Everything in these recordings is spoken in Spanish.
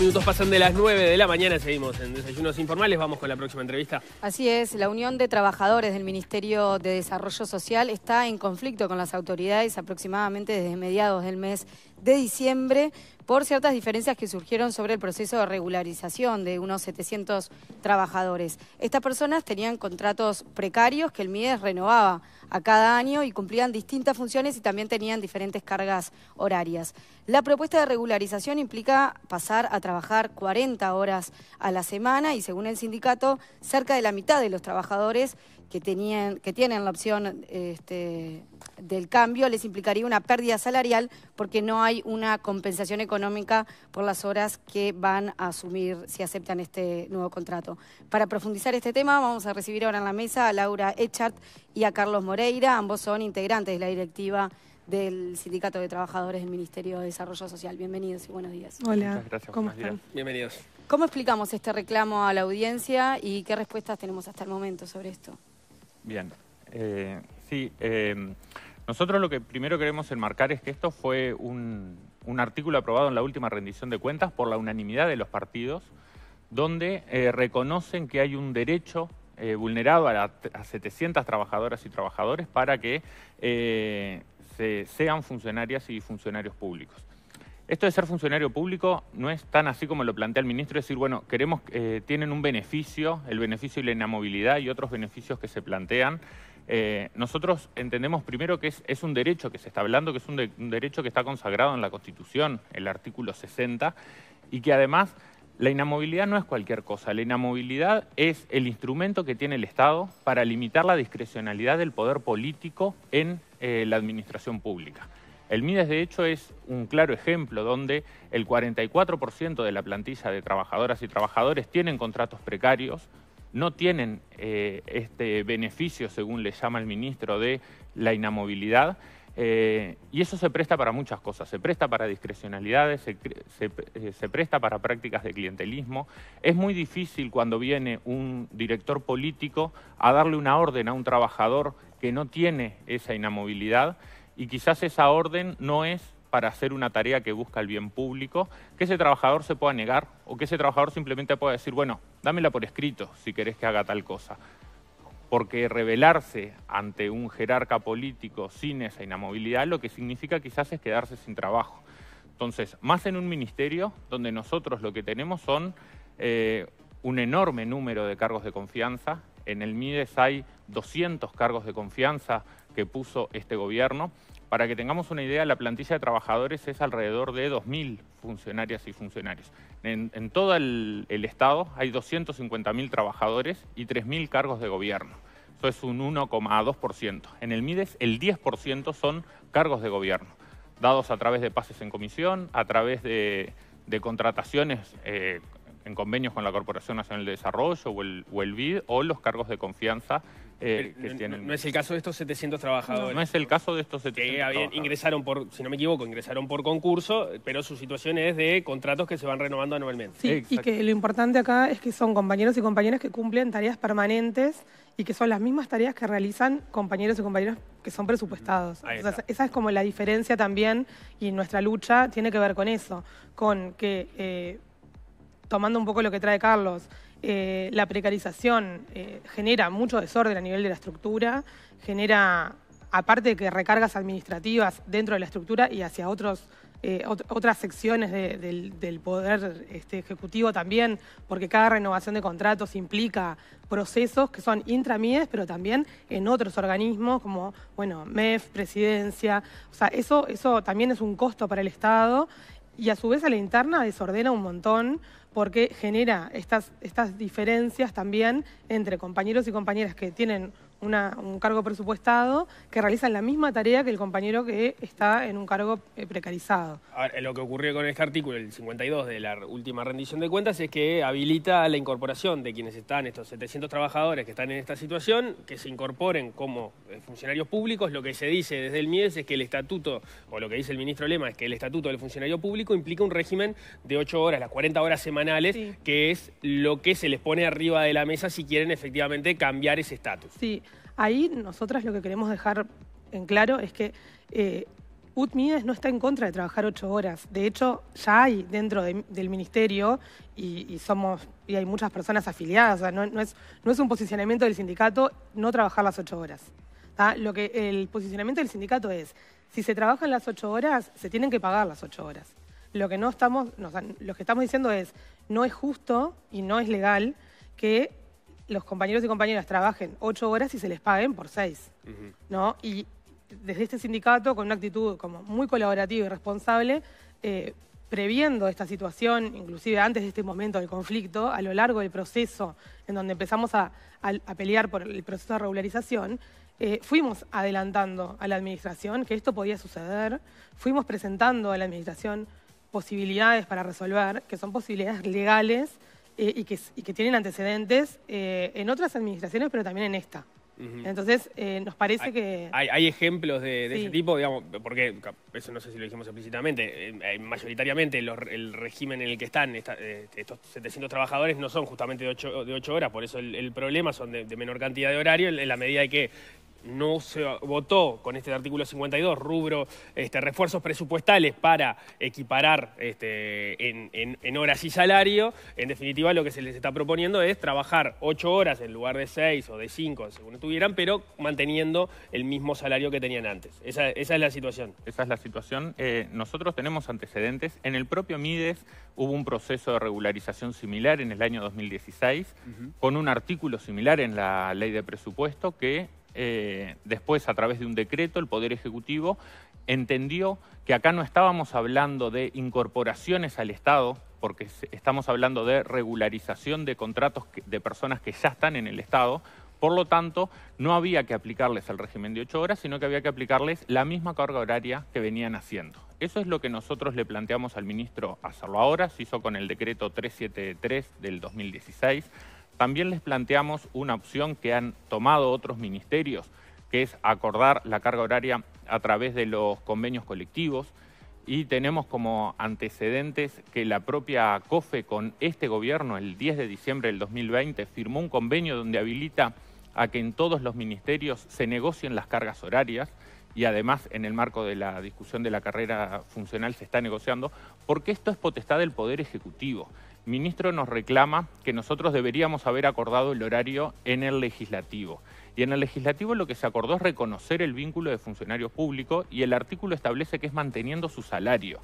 minutos pasan de las 9 de la mañana, seguimos en Desayunos Informales, vamos con la próxima entrevista. Así es, la Unión de Trabajadores del Ministerio de Desarrollo Social está en conflicto con las autoridades aproximadamente desde mediados del mes de diciembre por ciertas diferencias que surgieron sobre el proceso de regularización de unos 700 trabajadores. Estas personas tenían contratos precarios que el Mides renovaba a cada año y cumplían distintas funciones y también tenían diferentes cargas horarias. La propuesta de regularización implica pasar a trabajar 40 horas a la semana y según el sindicato, cerca de la mitad de los trabajadores que, tenían, que tienen la opción este, del cambio les implicaría una pérdida salarial porque no hay una compensación económica por las horas que van a asumir si aceptan este nuevo contrato. Para profundizar este tema vamos a recibir ahora en la mesa a Laura Echart y a Carlos Moreira, ambos son integrantes de la directiva del Sindicato de Trabajadores del Ministerio de Desarrollo Social. Bienvenidos y buenos días. Hola, gracias, ¿cómo están? Bienvenidos. ¿Cómo explicamos este reclamo a la audiencia y qué respuestas tenemos hasta el momento sobre esto? Bien, eh, sí, eh, nosotros lo que primero queremos enmarcar es que esto fue un, artículo aprobado en la última rendición de cuentas por la unanimidad de los partidos, donde eh, reconocen que hay un derecho eh, vulnerado a, 700 trabajadoras y trabajadores para que eh, sean funcionarias y funcionarios públicos. Esto de ser funcionario público no es tan así como lo plantea el ministro, es decir, bueno, queremos, eh, tienen un beneficio, el beneficio y la inamovilidad y otros beneficios que se plantean eh, nosotros entendemos primero que es, un derecho que se está hablando, que es un, derecho que está consagrado en la Constitución, el artículo 60, y que además la inamovilidad no es cualquier cosa. La inamovilidad es el instrumento que tiene el Estado para limitar la discrecionalidad del poder político en eh, la administración pública. El Mides, de hecho, es un claro ejemplo donde el 44% de la plantilla de trabajadoras y trabajadores tienen contratos precarios, no tienen eh, este beneficio, según le llama el ministro, de la inamovilidad. Eh, y eso se presta para muchas cosas, se presta para discrecionalidades, eh, se, presta para prácticas de clientelismo. Es muy difícil cuando viene un director político a darle una orden a un trabajador que no tiene esa inamovilidad y quizás esa orden no es para hacer una tarea que busca el bien público, que ese trabajador se pueda negar o que ese trabajador simplemente pueda decir, bueno, dámela por escrito si querés que haga tal cosa. Porque rebelarse ante un jerarca político sin esa inamovilidad lo que significa quizás es quedarse sin trabajo. Entonces, más en un ministerio donde nosotros lo que tenemos son eh, un enorme número de cargos de confianza. En el MIDES hay 200 cargos de confianza que puso este gobierno. Para que tengamos una idea, la plantilla de trabajadores es alrededor de 2.000 funcionarias y funcionarios. En, todo el, Estado hay 250.000 trabajadores y 3.000 cargos de gobierno. Eso es un 1,2%. En el MIDES el 10% son cargos de gobierno, dados a través de pases en comisión, a través de, contrataciones eh, en convenios con la Corporación Nacional de Desarrollo o el, o el BID o los cargos de confianza eh, no, es el caso de estos 700 trabajadores. No es el caso de estos 700 que ingresaron por, si no me equivoco, ingresaron por concurso, pero su situación es de contratos que se van renovando anualmente. Sí, y que lo importante acá es que son compañeros y compañeras que cumplen tareas permanentes y que son las mismas tareas que realizan compañeros y compañeras que son presupuestados. esa es como la diferencia también y nuestra lucha tiene que ver con eso, con que, eh, tomando un poco lo que trae Carlos, eh, la precarización eh, genera mucho desorden a nivel de la estructura, genera, aparte de que recargas administrativas dentro de la estructura y hacia eh, otras secciones del, poder este, ejecutivo también, porque cada renovación de contratos implica procesos que son intramides, pero también en otros organismos como, bueno, MEF, Presidencia. O sea, eso, eso también es un costo para el Estado y a su vez a la interna desordena un montón porque genera estas, estas diferencias también entre compañeros y compañeras que tienen un cargo presupuestado que realiza la misma tarea que el compañero que está en un cargo eh, precarizado. A lo que ocurrió con este artículo, el 52 de la última rendición de cuentas, es que habilita la incorporación de quienes están, estos 700 trabajadores que están en esta situación, que se incorporen como eh, funcionarios públicos. Lo que se dice desde el MIES es que el estatuto, o lo que dice el ministro Lema, es que el estatuto del funcionario público implica un régimen de 8 horas, las 40 horas semanales, que es lo que se les pone arriba de la mesa si quieren efectivamente cambiar ese estatus. Sí, ahí nosotras lo que queremos dejar en claro es que eh, e no está en contra de trabajar ocho horas. De hecho, ya hay dentro del ministerio y, somos y hay muchas personas afiliadas. no, es, un posicionamiento del sindicato no trabajar las ocho horas. Lo que el posicionamiento del sindicato es si se trabajan las ocho horas se tienen que pagar las ocho horas. Lo que no lo que estamos diciendo es no es justo y no es legal que los compañeros y compañeras trabajen ocho horas y se les paguen por seis, ¿no? Y desde este sindicato, con una actitud como muy colaborativa y responsable, eh, previendo esta situación, inclusive antes de este momento del conflicto, a lo largo del proceso en donde empezamos a, pelear por el proceso de regularización, eh, fuimos adelantando a la administración que esto podía suceder, fuimos presentando a la administración posibilidades para resolver, que son posibilidades legales y, que, tienen antecedentes eh, en otras administraciones, pero también en esta. Entonces, eh, nos parece que... Hay, hay, ejemplos de, ese tipo, digamos, porque eso no sé si lo dijimos explícitamente, eh, mayoritariamente el régimen en el que están estos 700 trabajadores no son justamente de 8, horas, por eso el, problema son de, menor cantidad de horario en, la medida de que no se votó con este artículo 52 rubro este, refuerzos presupuestales para equiparar este, en, horas y salario, en definitiva lo que se les está proponiendo es trabajar ocho horas en lugar de seis o de cinco según estuvieran, pero manteniendo el mismo salario que tenían antes. Esa, es la situación. Esa es la situación. Eh, nosotros tenemos antecedentes. En el propio Mides hubo un proceso de regularización similar en el año 2016, con un artículo similar en la ley de presupuesto que eh, después a través de un decreto el Poder Ejecutivo entendió que acá no estábamos hablando de incorporaciones al Estado, porque estamos hablando de regularización de contratos de personas que ya están en el Estado, por lo tanto, no había que aplicarles el régimen de ocho horas, sino que había que aplicarles la misma carga horaria que venían haciendo. Eso es lo que nosotros le planteamos al ministro hacerlo ahora, se hizo con el decreto 373 del 2016. También les planteamos una opción que han tomado otros ministerios, que es acordar la carga horaria a través de los convenios colectivos. Y tenemos como antecedentes que la propia COFE con este gobierno, el 10 de diciembre del 2020, firmó un convenio donde habilita a que en todos los ministerios se negocien las cargas horarias y además en el marco de la discusión de la carrera funcional se está negociando, porque esto es potestad del Poder Ejecutivo ministro nos reclama que nosotros deberíamos haber acordado el horario en el legislativo. Y en el legislativo lo que se acordó es reconocer el vínculo de funcionarios públicos y el artículo establece que es manteniendo su salario.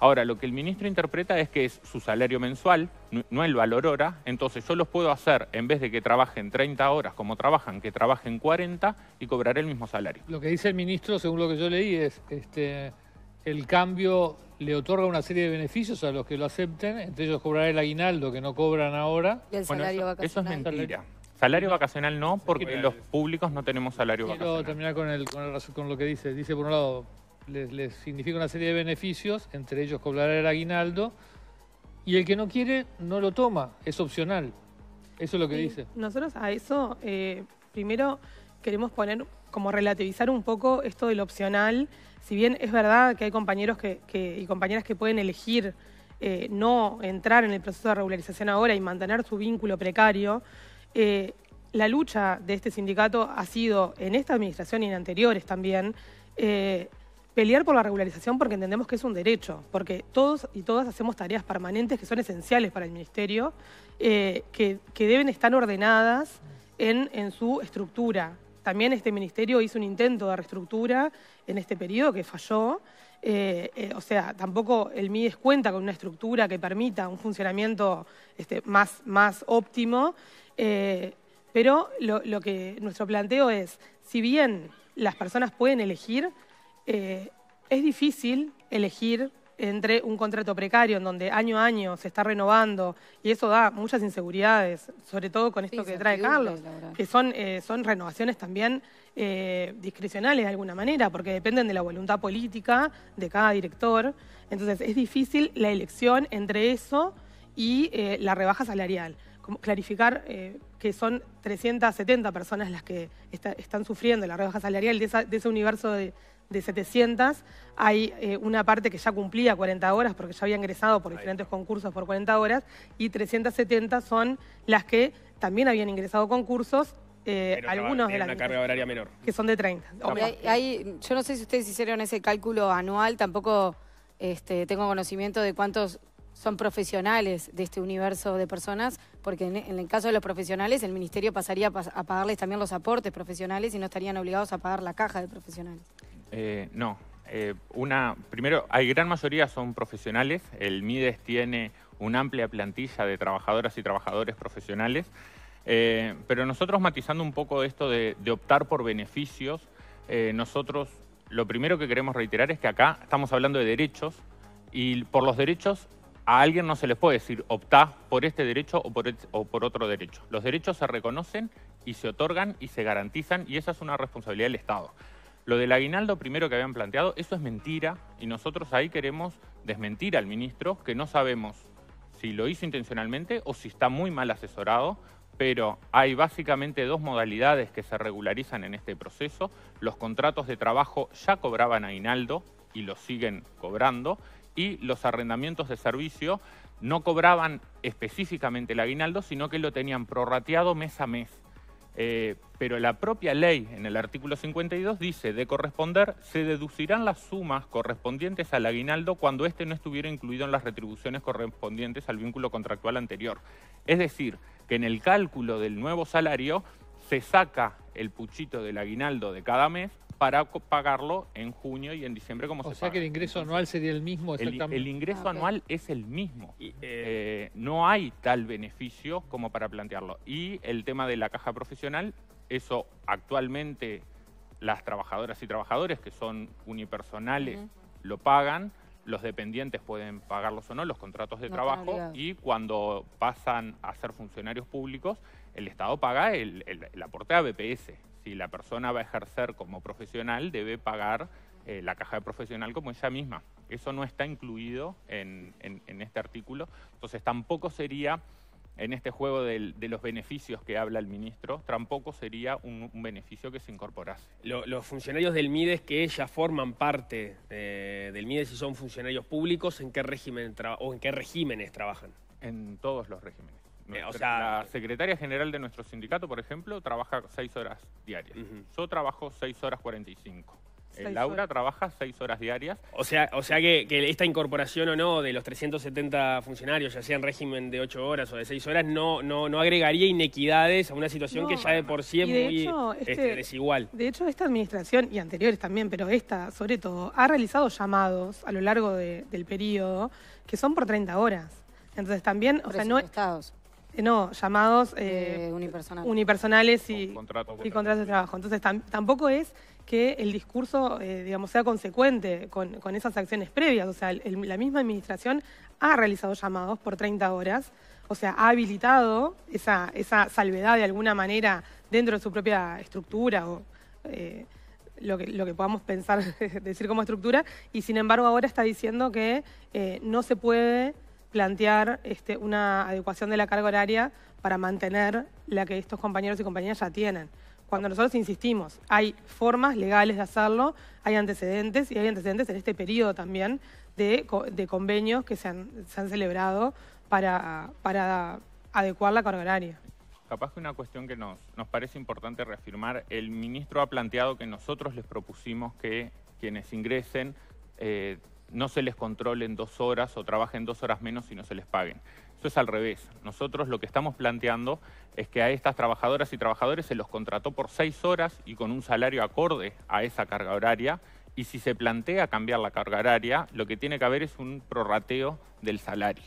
Ahora, lo que el ministro interpreta es que es su salario mensual, no el valor hora, entonces yo los puedo hacer, en vez de que trabajen 30 horas como trabajan, que trabajen 40 y cobraré el mismo salario. Lo que dice el ministro, según lo que yo leí, es este, el cambio le otorga una serie de beneficios a los que lo acepten, entre ellos cobrar el aguinaldo que no cobran ahora. el salario vacacional. Eso es mentira. Salario vacacional no, porque los públicos no tenemos salario Quiero terminar con, con, lo que dice. Dice, por un lado, les, significa una serie de beneficios, entre ellos cobrar el aguinaldo, y el que no quiere no lo toma, es opcional. Eso es lo que dice. Nosotros a eso, eh, primero queremos poner como relativizar un poco esto del opcional. Si bien es verdad que hay compañeros que, y compañeras que pueden elegir eh, no entrar en el proceso de regularización ahora y mantener su vínculo precario, eh, la lucha de este sindicato ha sido, en esta administración y en anteriores también, eh, pelear por la regularización porque entendemos que es un derecho, porque todos y todas hacemos tareas permanentes que son esenciales para el Ministerio, que, deben estar ordenadas en, en, su estructura, también este ministerio hizo un intento de reestructura en este periodo que falló. Eh, eh, o sea, tampoco el MIDES cuenta con una estructura que permita un funcionamiento este, más, más, óptimo. Eh, pero lo, que nuestro planteo es, si bien las personas pueden elegir, es difícil elegir entre un contrato precario en donde año a año se está renovando y eso da muchas inseguridades, sobre todo con esto que trae Carlos, que eh, son, renovaciones también eh, discrecionales de alguna manera, porque dependen de la voluntad política de cada director. Entonces es difícil la elección entre eso y eh, la rebaja salarial. clarificar que son 370 personas las que están sufriendo la rebaja salarial de ese universo de de 700 hay eh, una parte que ya cumplía 40 horas porque ya había ingresado por diferentes concursos por 40 horas y 370 son las que también habían ingresado concursos. Eh, algunos de las horaria menor. Que son de 30. hay, yo no sé si ustedes hicieron ese cálculo anual, tampoco este, tengo conocimiento de cuántos son profesionales de este universo de personas, porque en, el caso de los profesionales el ministerio pasaría a pagarles también los aportes profesionales y no estarían obligados a pagar la caja de profesionales. Eh, no. Eh, una, primero, hay gran mayoría son profesionales. El MIDES tiene una amplia plantilla de trabajadoras y trabajadores profesionales. Eh, pero nosotros matizando un poco esto de, optar por beneficios, nosotros lo primero que queremos reiterar es que acá estamos hablando de derechos y por los derechos a alguien no se les puede decir optá por este derecho o por otro derecho. Los derechos se reconocen y se otorgan y se garantizan y esa es una responsabilidad del Estado. Lo del aguinaldo primero que habían planteado, eso es mentira y nosotros ahí queremos desmentir al ministro que no sabemos si lo hizo intencionalmente o si está muy mal asesorado, pero hay básicamente dos modalidades que se regularizan en este proceso. Los contratos de trabajo ya cobraban aguinaldo y lo siguen cobrando y los arrendamientos de servicio no cobraban específicamente el aguinaldo, sino que lo tenían prorrateado mes a mes. Eh, pero la propia ley, en el artículo 52, dice, de corresponder se deducirán las sumas correspondientes al aguinaldo cuando éste no estuviera incluido en las retribuciones correspondientes al vínculo contractual anterior. Es decir, que en el cálculo del nuevo salario se saca el puchito del aguinaldo de cada mes para pagarlo en junio y en diciembre como se se O sea que el ingreso anual sería el mismo exactamente. El, ingreso ah, anual es el mismo. Eh, eh, no hay tal beneficio como para plantearlo. Y el tema de la caja profesional, eso actualmente las trabajadoras y trabajadores que son unipersonales lo pagan, los dependientes pueden pagarlos o no, los contratos de trabajo, y cuando pasan a ser funcionarios públicos, el Estado paga el aporte a BPS si la persona va a ejercer como profesional, debe pagar eh, la caja de profesional como ella misma. Eso no está incluido en, este artículo, entonces tampoco sería en este juego de los beneficios que habla el ministro, tampoco sería un, beneficio que se incorporase. los funcionarios del MIDES que ella forman parte eh, del MIDES y son funcionarios públicos, ¿en qué régimen o en qué regímenes trabajan? En todos los regímenes. Eh, o sea, la secretaria general de nuestro sindicato, por ejemplo, trabaja seis horas diarias. Yo trabajo seis horas cuarenta y cinco. Eh, Laura trabaja seis horas diarias. O sea, o sea que, esta incorporación o no de los 370 funcionarios, ya sea en régimen de ocho horas o de seis horas, no, no, no agregaría inequidades a una situación que ya de por sí es muy este este, desigual. De hecho, esta administración, y anteriores también, pero esta sobre todo, ha realizado llamados a lo largo del periodo que son por 30 horas. Entonces también, o sea, no... Eh, no, llamados eh, unipersonales. y, contratos, de trabajo. Entonces tampoco es que el discurso, eh, digamos, sea consecuente con, esas acciones previas. O sea, la misma administración ha realizado llamados por 30 horas, o sea, ha habilitado esa, salvedad de alguna manera dentro de su propia estructura o lo que podamos pensar, decir como estructura, y sin embargo ahora está diciendo que no se puede plantear este, una adecuación de la carga horaria para mantener la que estos compañeros y compañeras ya tienen. Cuando nosotros insistimos, hay formas legales de hacerlo, hay antecedentes y hay antecedentes en este periodo también de, convenios que se han, celebrado para, para, adecuar la carga horaria. Capaz que una cuestión que nos, parece importante reafirmar, el ministro ha planteado que nosotros les propusimos que quienes ingresen eh, no se les controlen dos horas o trabajen dos horas menos y no se les paguen. Eso es al revés. Nosotros lo que estamos planteando es que a estas trabajadoras y trabajadores se los contrató por seis horas y con un salario acorde a esa carga horaria. Y si se plantea cambiar la carga horaria, lo que tiene que haber es un prorrateo del salario.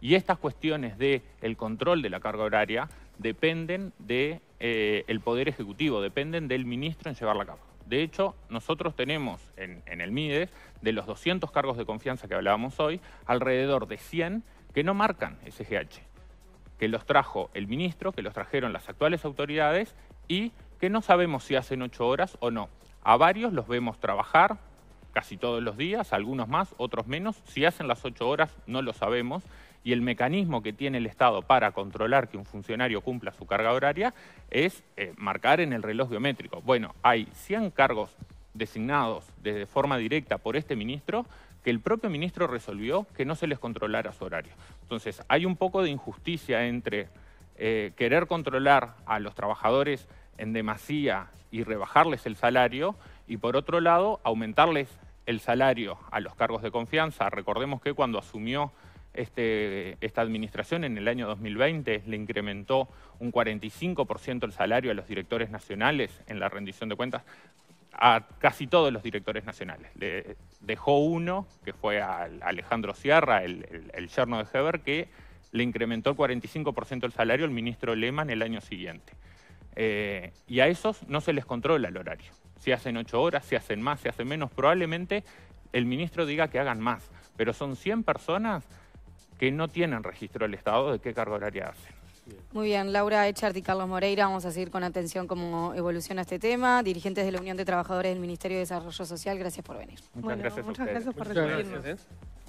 Y estas cuestiones del control de la carga horaria dependen del eh, Poder Ejecutivo, dependen del ministro en llevarla a cabo. De hecho, nosotros tenemos en, el MIDES, de los 200 cargos de confianza que hablábamos hoy, alrededor de 100 que no marcan SGH, que los trajo el ministro, que los trajeron las actuales autoridades y que no sabemos si hacen ocho horas o no. A varios los vemos trabajar casi todos los días, algunos más, otros menos. Si hacen las ocho horas, no lo sabemos y el mecanismo que tiene el Estado para controlar que un funcionario cumpla su carga horaria es eh, marcar en el reloj biométrico. Bueno, hay 100 cargos designados de forma directa por este ministro que el propio ministro resolvió que no se les controlara su horario. Entonces, hay un poco de injusticia entre eh, querer controlar a los trabajadores en demasía y rebajarles el salario y por otro lado aumentarles el salario a los cargos de confianza. Recordemos que cuando asumió este, esta administración en el año 2020 le incrementó un 45% el salario a los directores nacionales en la rendición de cuentas a casi todos los directores nacionales. dejó uno, que fue Alejandro Sierra, el, yerno de Heber, que le incrementó el 45% el salario al ministro Lehmann el año siguiente. Eh, y a esos no se les controla el horario. Si hacen ocho horas, si hacen más, si hacen menos, probablemente el ministro diga que hagan más. Pero son 100 personas que no tienen registro del Estado de qué cargo horaria hacen. Muy bien, Laura Echart y Carlos Moreira, vamos a seguir con atención cómo evoluciona este tema. Dirigentes de la Unión de Trabajadores del Ministerio de Desarrollo Social, gracias por venir. Muchas gracias. gracias por recibirnos. ¿eh?